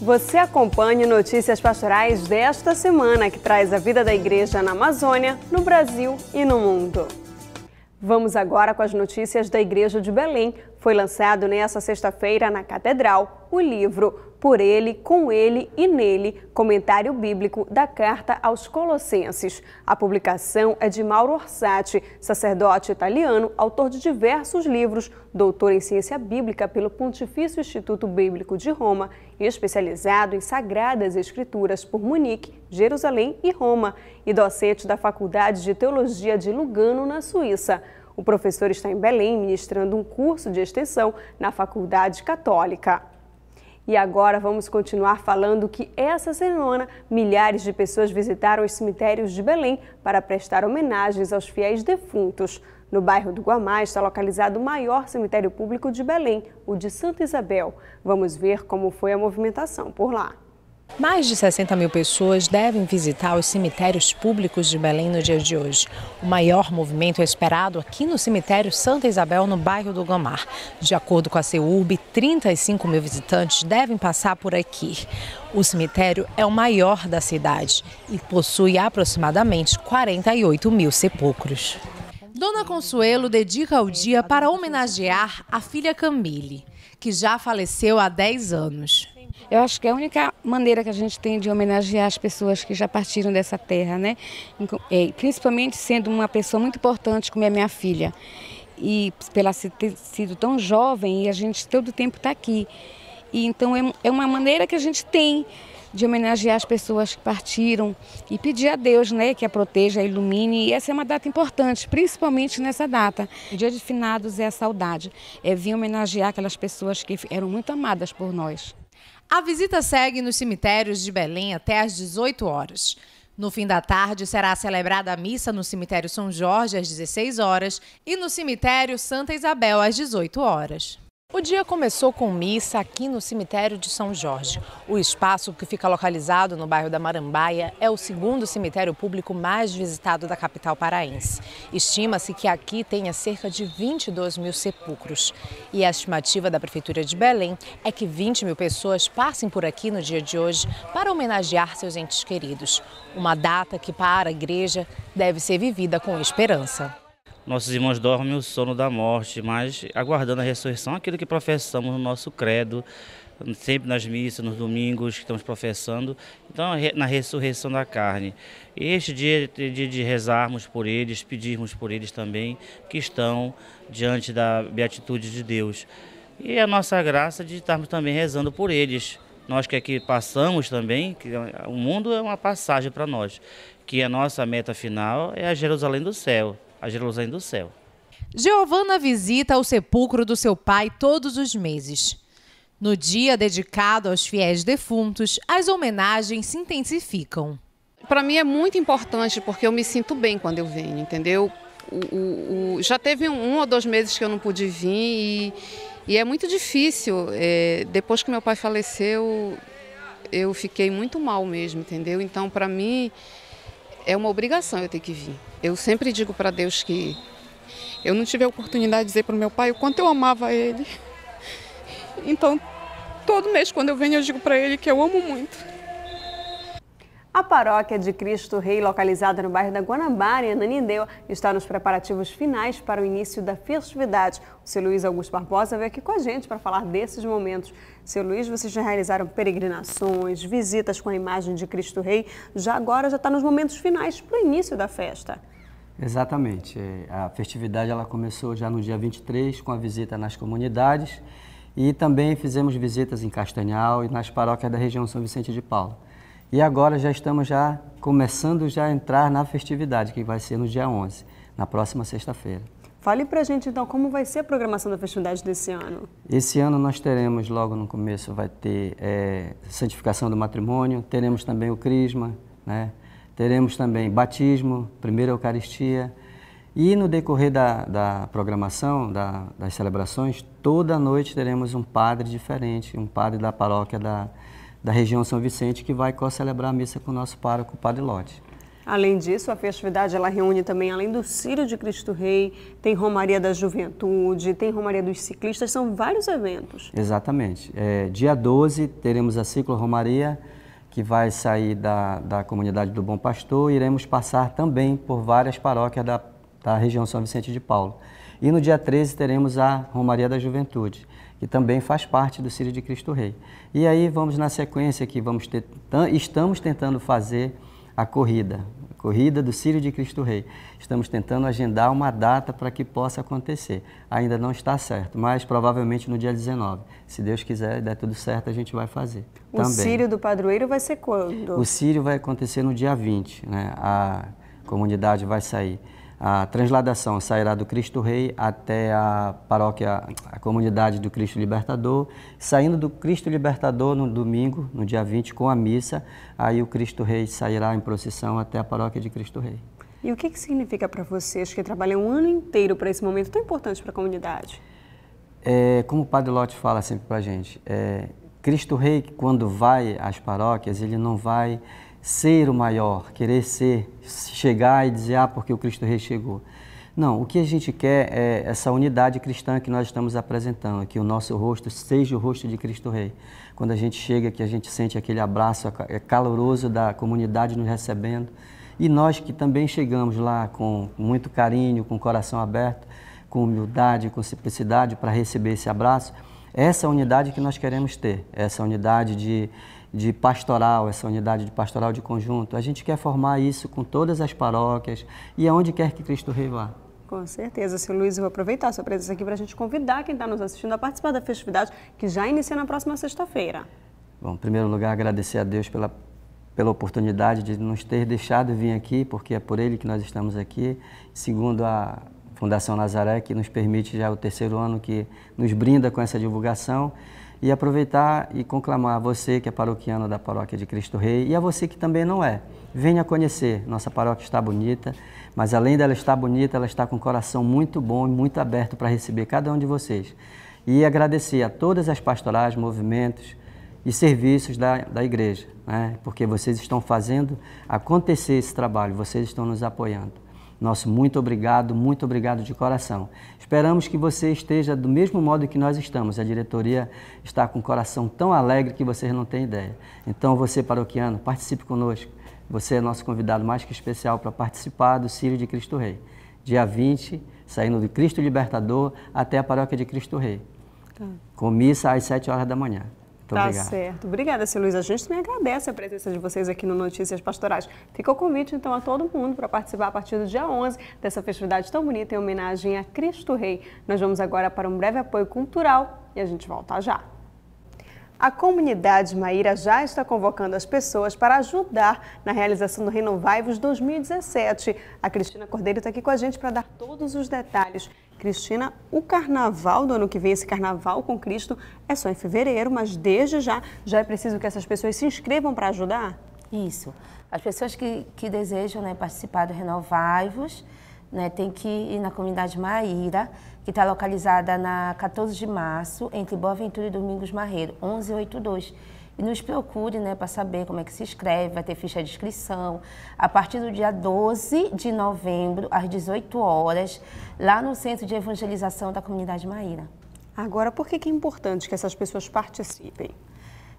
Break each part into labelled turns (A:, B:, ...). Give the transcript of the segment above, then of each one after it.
A: Você acompanha notícias pastorais desta semana que traz a vida da igreja na Amazônia, no Brasil e no mundo. Vamos agora com as notícias da Igreja de Belém. Foi lançado nesta sexta-feira na Catedral o livro por ele, com ele e nele, comentário bíblico da carta aos Colossenses. A publicação é de Mauro Orsatti, sacerdote italiano, autor de diversos livros, doutor em ciência bíblica pelo Pontifício Instituto Bíblico de Roma e especializado em sagradas escrituras por Munique, Jerusalém e Roma, e docente da Faculdade de Teologia de Lugano, na Suíça. O professor está em Belém ministrando um curso de extensão na Faculdade Católica. E agora vamos continuar falando que essa semana milhares de pessoas visitaram os cemitérios de Belém para prestar homenagens aos fiéis defuntos. No bairro do Guamá está localizado o maior cemitério público de Belém, o de Santa Isabel. Vamos ver como foi a movimentação por lá.
B: Mais de 60 mil pessoas devem visitar os cemitérios públicos de Belém no dia de hoje. O maior movimento é esperado aqui no cemitério Santa Isabel, no bairro do Gomar. De acordo com a CEURB, 35 mil visitantes devem passar por aqui. O cemitério é o maior da cidade e possui aproximadamente 48 mil sepulcros. Dona Consuelo dedica o dia para homenagear a filha Camille, que já faleceu há 10 anos. Eu acho que é a única maneira que a gente tem de homenagear as pessoas que já partiram dessa terra, né? É, principalmente sendo uma pessoa muito importante como é minha filha. E pela ter sido tão jovem e a gente todo o tempo está aqui. E então é, é uma maneira que a gente tem de homenagear as pessoas que partiram e pedir a Deus né, que a proteja, a ilumine. E essa é uma data importante, principalmente nessa data. O Dia de Finados é a saudade, é vir homenagear aquelas pessoas que eram muito amadas por nós. A visita segue nos cemitérios de Belém até às 18 horas. No fim da tarde será celebrada a missa no cemitério São Jorge às 16 horas e no cemitério Santa Isabel às 18 horas. O dia começou com missa aqui no cemitério de São Jorge. O espaço que fica localizado no bairro da Marambaia é o segundo cemitério público mais visitado da capital paraense. Estima-se que aqui tenha cerca de 22 mil sepulcros. E a estimativa da Prefeitura de Belém é que 20 mil pessoas passem por aqui no dia de hoje para homenagear seus entes queridos. Uma data que, para a igreja, deve ser vivida com esperança.
C: Nossos irmãos dormem o sono da morte, mas aguardando a ressurreição, aquilo que professamos no nosso credo, sempre nas missas, nos domingos que estamos professando, então na ressurreição da carne. Este dia é dia de rezarmos por eles, pedirmos por eles também, que estão diante da beatitude de Deus. E é a nossa graça de estarmos também rezando por eles. Nós que aqui passamos também, que o mundo é uma passagem para nós, que a nossa meta final é a Jerusalém do céu a Jerusalém do céu.
B: Giovana visita o sepulcro do seu pai todos os meses. No dia dedicado aos fiéis defuntos, as homenagens se intensificam. Para mim é muito importante porque eu me sinto bem quando eu venho, entendeu? O, o, o, já teve um, um, ou dois
D: meses que eu não pude vir e, e é muito difícil. É, depois que meu pai faleceu, eu fiquei muito mal mesmo, entendeu? Então, para mim, é uma obrigação eu ter que vir. Eu sempre digo para Deus que eu não tive a oportunidade de dizer para o meu pai o quanto eu amava ele. Então, todo mês quando
A: eu venho, eu digo para ele que eu amo muito. A paróquia de Cristo Rei, localizada no bairro da Guanabara, em Ananindeua, está nos preparativos finais para o início da festividade. O seu Luiz Augusto Barbosa veio aqui com a gente para falar desses momentos. Seu Luiz, vocês já realizaram peregrinações, visitas com a imagem de Cristo Rei. Já agora já está nos momentos finais para o início da festa.
E: Exatamente. É, a festividade ela começou já no dia 23 com a visita nas comunidades e também fizemos visitas em Castanhal e nas paróquias da região São Vicente de Paulo. E agora já estamos já começando já a entrar na festividade, que vai ser no dia 11, na próxima sexta-feira.
A: Fale para a gente então como vai ser a programação da festividade desse ano.
E: Esse ano nós teremos, logo no começo, vai ter é, santificação do matrimônio, teremos também o crisma, né? teremos também batismo, primeira Eucaristia. E no decorrer da, da programação, da, das celebrações, toda noite teremos um padre diferente, um padre da paróquia da, da região São Vicente que vai celebrar a missa com o nosso pároco, Padre Lote.
A: Além disso, a festividade ela reúne também, além do Círio de Cristo Rei, tem Romaria da Juventude, tem Romaria dos Ciclistas, são vários eventos.
E: Exatamente. É, dia 12 teremos a Ciclo Romaria, que vai sair da, da comunidade do Bom Pastor, e iremos passar também por várias paróquias da, da região São Vicente de Paulo. E no dia 13 teremos a Romaria da Juventude que também faz parte do Círio de Cristo Rei. E aí vamos na sequência que vamos ter, estamos tentando fazer a corrida, a corrida do Círio de Cristo Rei. Estamos tentando agendar uma data para que possa acontecer. Ainda não está certo, mas provavelmente no dia 19. Se Deus quiser, der tudo certo, a gente vai fazer. O também. Círio
A: do Padroeiro vai ser quando? O
E: Círio vai acontecer no dia 20, né? A comunidade vai sair. A transladação sairá do Cristo Rei até a paróquia, a comunidade do Cristo Libertador, saindo do Cristo Libertador no domingo, no dia 20, com a missa, aí o Cristo Rei sairá em procissão até a paróquia de Cristo Rei.
A: E o que, que significa para vocês que trabalham um ano inteiro para esse momento tão importante para a comunidade?
E: É, como o Padre Lote fala sempre para a gente, é, Cristo Rei, quando vai às paróquias, ele não vai ser o maior, querer ser, chegar e dizer, ah, porque o Cristo Rei chegou. Não, o que a gente quer é essa unidade cristã que nós estamos apresentando, que o nosso rosto seja o rosto de Cristo Rei. Quando a gente chega, que a gente sente aquele abraço é caloroso da comunidade nos recebendo. E nós que também chegamos lá com muito carinho, com coração aberto, com humildade, com simplicidade para receber esse abraço. É essa unidade que nós queremos ter, é essa unidade de de pastoral, essa unidade de pastoral de conjunto. A gente quer formar isso com todas as paróquias e aonde quer que Cristo Rei vá.
A: Com certeza, seu Luiz, eu vou aproveitar a sua presença aqui para a gente convidar quem está nos assistindo a participar da festividade que já inicia na próxima sexta-feira.
E: Bom, em primeiro lugar, agradecer a Deus pela, pela oportunidade de nos ter deixado vir aqui, porque é por Ele que nós estamos aqui. Segundo a Fundação Nazaré, que nos permite já o terceiro ano que nos brinda com essa divulgação e aproveitar e conclamar a você que é paroquiano da Paróquia de Cristo Rei e a você que também não é. Venha conhecer, nossa paróquia está bonita, mas além dela estar bonita, ela está com um coração muito bom e muito aberto para receber cada um de vocês. E agradecer a todas as pastorais, movimentos e serviços da, da igreja, né? porque vocês estão fazendo acontecer esse trabalho, vocês estão nos apoiando. Nosso muito obrigado, muito obrigado de coração. Esperamos que você esteja do mesmo modo que nós estamos. A diretoria está com o coração tão alegre que vocês não têm ideia. Então, você, paroquiano, participe conosco. Você é nosso convidado mais que especial para participar do Círio de Cristo Rei. Dia 20, saindo do Cristo Libertador até a paróquia de Cristo Rei. Tá. Com missa às 7 horas da manhã. Muito tá obrigado.
A: certo. Obrigada, seu Luiz. A gente também agradece a presença de vocês aqui no Notícias Pastorais. Fica o convite, então, a todo mundo para participar a partir do dia 11 dessa festividade tão bonita em homenagem a Cristo Rei. Nós vamos agora para um breve apoio cultural e a gente volta já. A comunidade Maíra já está convocando as pessoas para ajudar na realização do Renovivos 2017. A Cristina Cordeiro está aqui com a gente para dar todos os detalhes. Cristina, o carnaval do ano que vem, esse carnaval com Cristo, é só em fevereiro, mas desde já,
D: já é preciso que essas pessoas se inscrevam para ajudar? Isso. As pessoas que, que desejam né, participar do Renovai-vos, né, tem que ir na comunidade Maíra, que está localizada na 14 de março, entre Boa Ventura e Domingos Marreiro, 1182 e nos procure né, para saber como é que se escreve, vai ter ficha de inscrição. A partir do dia 12 de novembro, às 18 horas, lá no Centro de Evangelização da Comunidade Maíra. Agora, por que é importante que essas pessoas participem?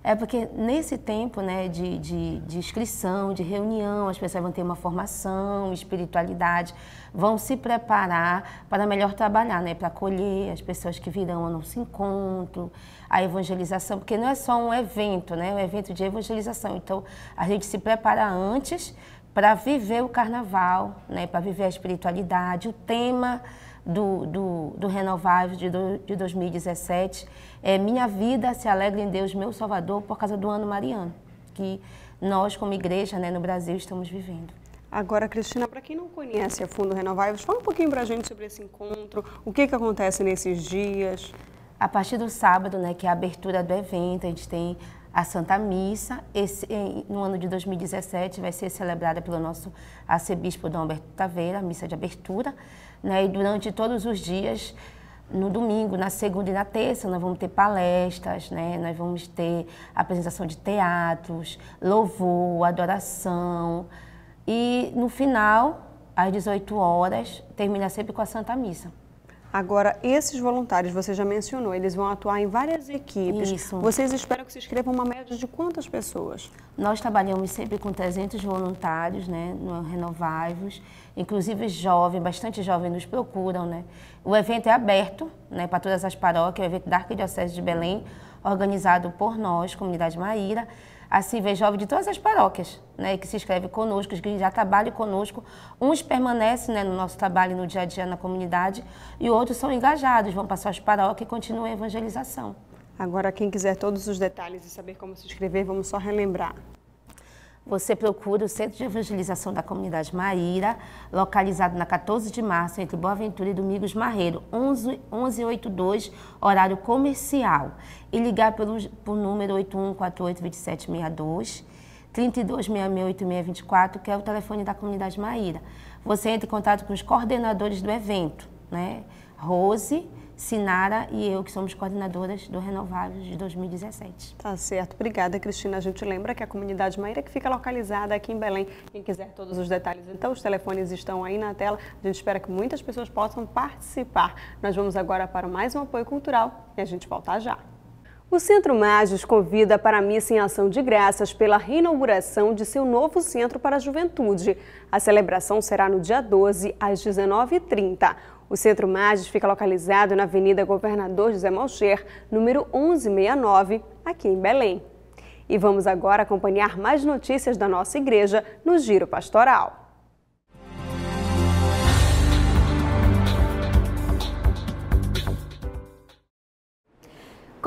D: É porque nesse tempo né, de, de, de, inscrição, de reunião, as pessoas vão ter uma formação, espiritualidade, vão se preparar para melhor trabalhar, né, para acolher as pessoas que virão ao nosso encontro, a evangelização, porque não é só um evento, né, é um evento de evangelização. Então, a gente se prepara antes para viver o carnaval, né, para viver a espiritualidade. O tema do, do, do Renovável de, de 2017 é Minha Vida se alegra em Deus, meu Salvador, por causa do ano mariano, que nós, como igreja né, no Brasil, estamos vivendo.
A: Agora, Cristina, para quem não conhece a Fundo Renováveis, fala um pouquinho para a gente sobre esse encontro, o que, que acontece
D: nesses dias. A partir do sábado, né, que é a abertura do evento, a gente tem a Santa Missa. Esse, no ano de 2017 vai ser celebrada pelo nosso arcebispo Dom Alberto Taveira, a missa de abertura. Né? E durante todos os dias, no domingo, na segunda e na terça, nós vamos ter palestras, né? nós vamos ter apresentação de teatros, louvor, adoração. E no final, às 18 horas, termina sempre com a Santa Missa. Agora,
A: esses voluntários, você já mencionou, eles vão atuar
D: em várias equipes. Isso. Vocês esperam que se inscrevam uma média de quantas pessoas? Nós trabalhamos sempre com 300 voluntários, né, no Renováveis. Inclusive jovens, bastante jovens nos procuram, né. O evento é aberto, né, para todas as paróquias, o evento da Arquidiocese de Belém, organizado por nós, Comunidade Maíra a Cível Jovem de todas as paróquias, né, que se inscreve conosco, que já trabalham conosco. Uns permanecem né, no nosso trabalho no dia a dia na comunidade e outros são engajados, vão passar as paróquias e continuam a evangelização. Agora, quem quiser todos os detalhes e saber como se inscrever, vamos só relembrar você procura o Centro de Evangelização da Comunidade Maíra, localizado na 14 de março, entre Boa Ventura e Domingos Marreiro, 11, 1182, horário comercial. E ligar pelo, pelo número 81482762. 32668624, que é o telefone da comunidade Maíra. Você entra em contato com os coordenadores do evento, né? Rose, Sinara e eu, que somos coordenadoras do Renováveis de 2017. Tá certo.
A: Obrigada, Cristina. A gente lembra que a comunidade Maíra que fica localizada aqui em Belém. Quem quiser todos os detalhes, então os telefones estão aí na tela. A gente espera que muitas pessoas possam participar. Nós vamos agora para mais um apoio cultural e a gente volta já. O Centro Magis convida para a missa em ação de graças pela reinauguração de seu novo centro para a juventude. A celebração será no dia 12, às 19h30. O Centro Magis fica localizado na Avenida Governador José Malcher, número 1169, aqui em Belém. E vamos agora acompanhar mais notícias da nossa igreja no Giro Pastoral.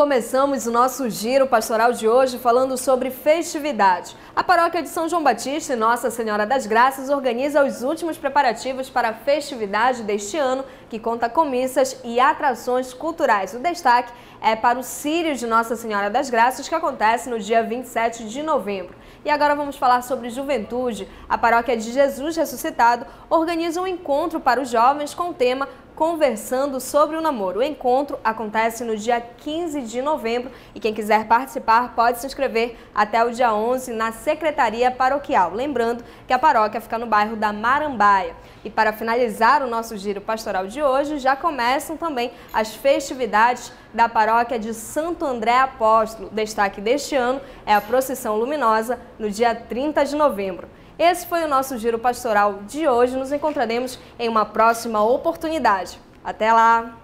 C: Começamos o nosso giro pastoral de hoje falando sobre festividade. A paróquia de São João Batista e Nossa Senhora das Graças organiza os últimos preparativos para a festividade deste ano, que conta com missas e atrações culturais. O destaque é para o Sírio de Nossa Senhora das Graças, que acontece no dia 27 de novembro. E agora vamos falar sobre juventude. A paróquia de Jesus Ressuscitado organiza um encontro para os jovens com o tema conversando sobre o namoro. O encontro acontece no dia 15 de novembro e quem quiser participar pode se inscrever até o dia 11 na Secretaria Paroquial. Lembrando que a paróquia fica no bairro da Marambaia. E para finalizar o nosso giro pastoral de hoje, já começam também as festividades da paróquia de Santo André Apóstolo. O destaque deste ano é a procissão luminosa no dia 30 de novembro. Esse foi o nosso giro pastoral de hoje. Nos encontraremos em uma próxima oportunidade. Até lá!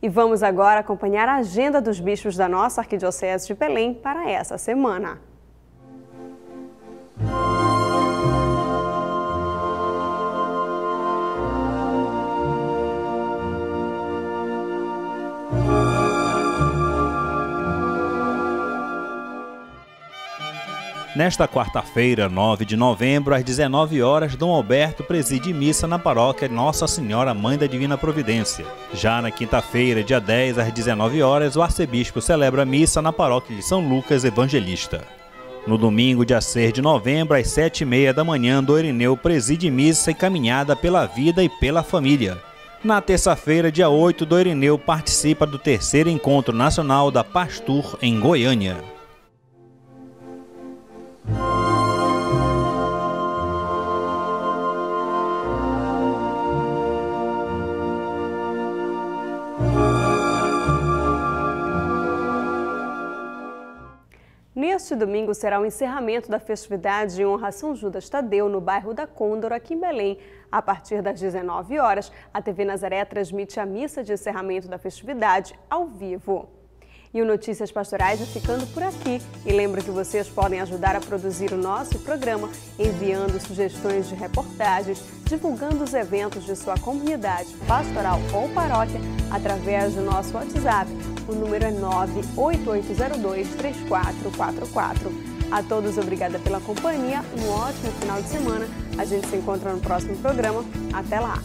A: E vamos agora acompanhar a agenda dos bichos da nossa Arquidiocese de Belém para essa semana.
B: Nesta quarta-feira, 9 de novembro, às 19 horas, Dom Alberto preside missa na paróquia Nossa Senhora Mãe da Divina Providência. Já na quinta-feira, dia 10, às 19 horas, o arcebispo celebra missa na paróquia de São Lucas Evangelista. No domingo, dia 6 de novembro, às 7h30 da manhã, Dom Irineu preside missa encaminhada pela vida e pela família. Na terça-feira, dia 8, Dorineu participa do terceiro encontro nacional da Pastur em Goiânia.
A: Este domingo será o encerramento da festividade em honra a São Judas Tadeu, no bairro da Côndor, aqui em Belém. A partir das 19 horas, a TV Nazaré transmite a missa de encerramento da festividade ao vivo. E o Notícias Pastorais é ficando por aqui. E lembro que vocês podem ajudar a produzir o nosso programa enviando sugestões de reportagens, divulgando os eventos de sua comunidade pastoral ou paróquia através do nosso WhatsApp o número é 988023444. A todos, obrigada pela companhia. Um ótimo final de semana. A gente se encontra no próximo programa. Até lá!